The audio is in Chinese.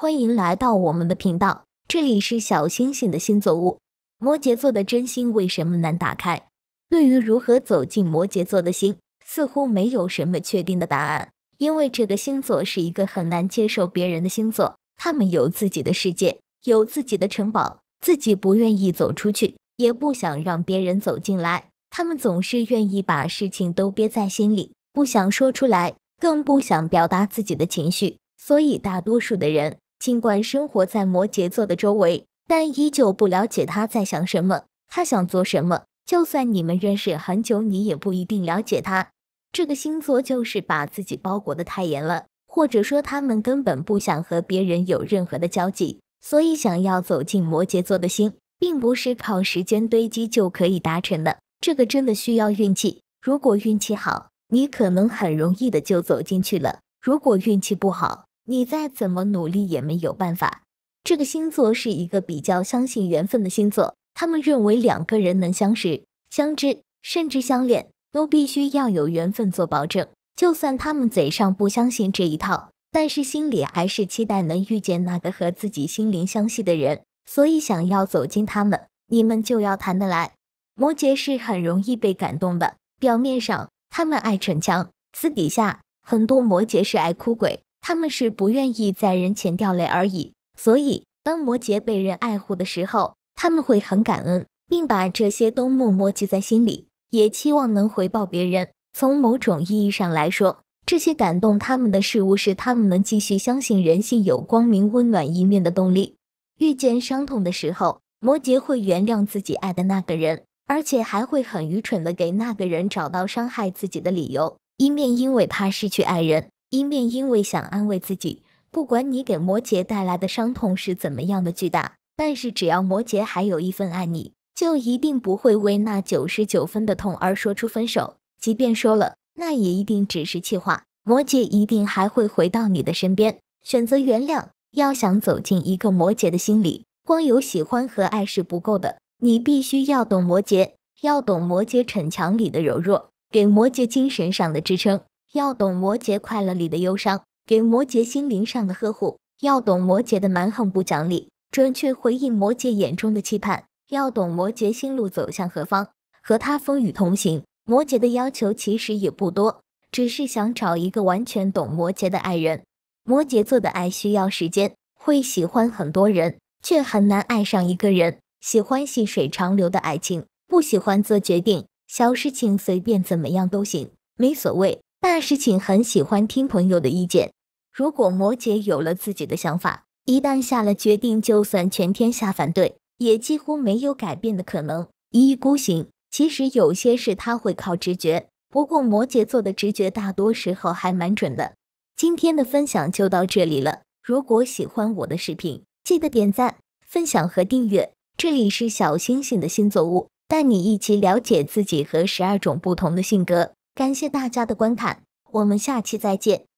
欢迎来到我们的频道，这里是小星星的星座屋。摩羯座的真心为什么难打开？对于如何走进摩羯座的心，似乎没有什么确定的答案。因为这个星座是一个很难接受别人的星座，他们有自己的世界，有自己的城堡，自己不愿意走出去，也不想让别人走进来。他们总是愿意把事情都憋在心里，不想说出来，更不想表达自己的情绪。所以，大多数的人。尽管生活在摩羯座的周围，但依旧不了解他在想什么，他想做什么。就算你们认识很久，你也不一定了解他。这个星座就是把自己包裹的太严了，或者说他们根本不想和别人有任何的交际。所以，想要走进摩羯座的心，并不是靠时间堆积就可以达成的。这个真的需要运气。如果运气好，你可能很容易的就走进去了；如果运气不好，你再怎么努力也没有办法。这个星座是一个比较相信缘分的星座，他们认为两个人能相识、相知，甚至相恋，都必须要有缘分做保证。就算他们嘴上不相信这一套，但是心里还是期待能遇见那个和自己心灵相系的人。所以，想要走进他们，你们就要谈得来。摩羯是很容易被感动的，表面上他们爱逞强，私底下很多摩羯是爱哭鬼。他们是不愿意在人前掉泪而已，所以当摩羯被人爱护的时候，他们会很感恩，并把这些都默默记在心里，也期望能回报别人。从某种意义上来说，这些感动他们的事物是他们能继续相信人性有光明温暖一面的动力。遇见伤痛的时候，摩羯会原谅自己爱的那个人，而且还会很愚蠢的给那个人找到伤害自己的理由，一面因为怕失去爱人。一面因为想安慰自己，不管你给摩羯带来的伤痛是怎么样的巨大，但是只要摩羯还有一分爱你，就一定不会为那九十九分的痛而说出分手。即便说了，那也一定只是气话。摩羯一定还会回到你的身边，选择原谅。要想走进一个摩羯的心里，光有喜欢和爱是不够的，你必须要懂摩羯，要懂摩羯逞强里的柔弱，给摩羯精神上的支撑。要懂摩羯快乐里的忧伤，给摩羯心灵上的呵护；要懂摩羯的蛮横不讲理，准确回应摩羯眼中的期盼；要懂摩羯心路走向何方，和他风雨同行。摩羯的要求其实也不多，只是想找一个完全懂摩羯的爱人。摩羯座的爱需要时间，会喜欢很多人，却很难爱上一个人。喜欢细水长流的爱情，不喜欢做决定，小事情随便怎么样都行，没所谓。大事情很喜欢听朋友的意见，如果摩羯有了自己的想法，一旦下了决定，就算全天下反对，也几乎没有改变的可能，一意孤行。其实有些事他会靠直觉，不过摩羯座的直觉大多时候还蛮准的。今天的分享就到这里了，如果喜欢我的视频，记得点赞、分享和订阅。这里是小星星的星座屋，带你一起了解自己和十二种不同的性格。感谢大家的观看，我们下期再见。